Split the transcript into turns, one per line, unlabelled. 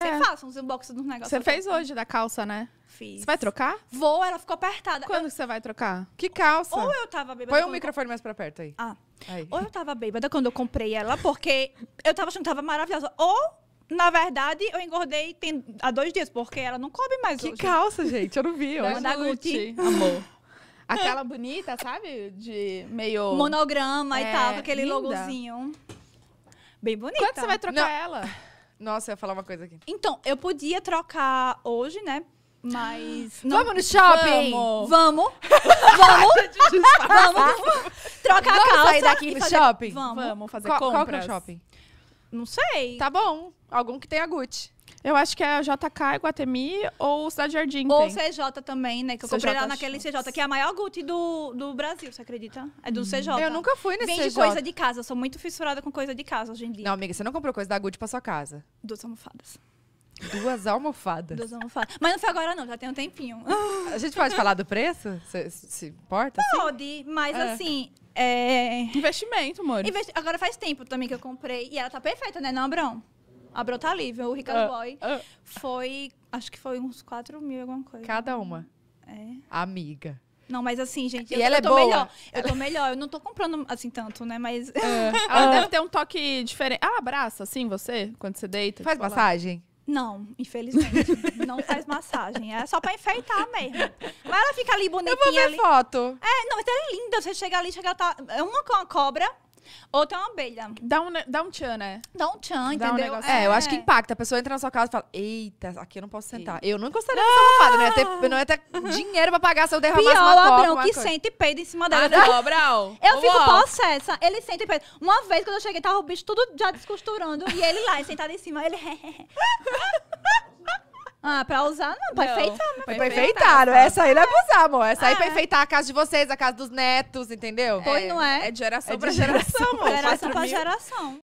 Você é. faça uns unboxing dos negócios. Você fez hoje da calça, né? Fiz. Você vai trocar? Vou, ela ficou apertada. Quando eu... você vai trocar? Que calça? Ou eu tava bêbada. Põe o microfone eu... mais pra perto aí. Ah. Aí. Ou eu tava bêbada quando eu comprei ela, porque eu tava achando que tava maravilhosa. Ou na verdade, eu engordei tem, há dois dias, porque ela não come mais que hoje. Que calça, gente? Eu não vi. Hoje. Da Gucci. Amor. Aquela bonita, sabe? De meio... Monograma é, e tal, é, aquele linda. logozinho.
Bem bonita. Quando você vai trocar não. ela? Nossa, eu ia falar uma coisa aqui.
Então, eu podia trocar hoje, né? Mas. Não... Vamos no shopping! Vamos! Vamos! Vamos! vamos. Trocar a calça. Vamos sair daqui no fazer... shopping? Vamos. Vamos fazer qual, compras. Qual que é o shopping? Não sei. Tá bom. Algum que tenha Gucci. Eu acho que é JK, Guatemi ou Cidade Jardim. Ou tem. CJ também, né? Que eu CJ comprei lá naquele CJ, que é a maior Gucci do, do Brasil, você acredita? É do CJ. Eu nunca fui nesse Vende CJ. coisa de casa. Eu sou muito fissurada com coisa de casa hoje em dia. Não,
amiga, você não comprou coisa da Gucci pra sua casa.
Duas almofadas.
Duas almofadas. Duas
almofadas. Mas não foi agora, não, já tem um tempinho. A gente pode falar
do preço? Você se importa? Pode,
assim? mas é. assim, é... Investimento, amor. Investi... Agora faz tempo também que eu comprei. E ela tá perfeita, né, não, Abrão? Abrão tá livre, o Ricardo uh, Boy. Uh. Foi, acho que foi uns 4 mil, alguma coisa. Cada uma. É.
Amiga.
Não, mas assim, gente, e eu, ela eu é tô é boa. melhor. Eu ela... tô melhor. Eu não tô comprando assim tanto, né? Mas. Uh, ela deve ter um toque diferente. ah abraça, assim, você, quando você deita. Faz tipo, massagem? Lá. Não, infelizmente. não faz massagem. É só pra enfeitar mesmo. Mas ela fica ali bonitinha. Eu vou ver ali. foto. É, é linda. Você chega ali, chega, tá. É uma com a cobra, outra é uma abelha. Dá um, dá um tchan, né? Dá um tchan, entendeu? Um é, eu acho que é.
impacta. A pessoa entra na sua casa e fala: Eita, aqui eu não posso sentar. Eu não gostaria de ser roupada, né? ter, não ia ter dinheiro pra pagar se eu derramasse Pior, uma o Abrão, que coisa. sente
e peida em cima dela. Ah, Abrão. Eu fico possessa. Ele sente e peida. Uma vez, quando eu cheguei, tava o bicho tudo já descosturando. E ele lá, sentado em cima. Ele. Ah, pra usar não, pra enfeitar. Né? Pra, enfeitar, é essa aí não é pra usar, amor.
Essa aí é. pra ah, é. enfeitar a casa de vocês, a casa dos netos, entendeu? Foi, é, não é? É de geração é de pra geração, geração amor. Geração pra geração.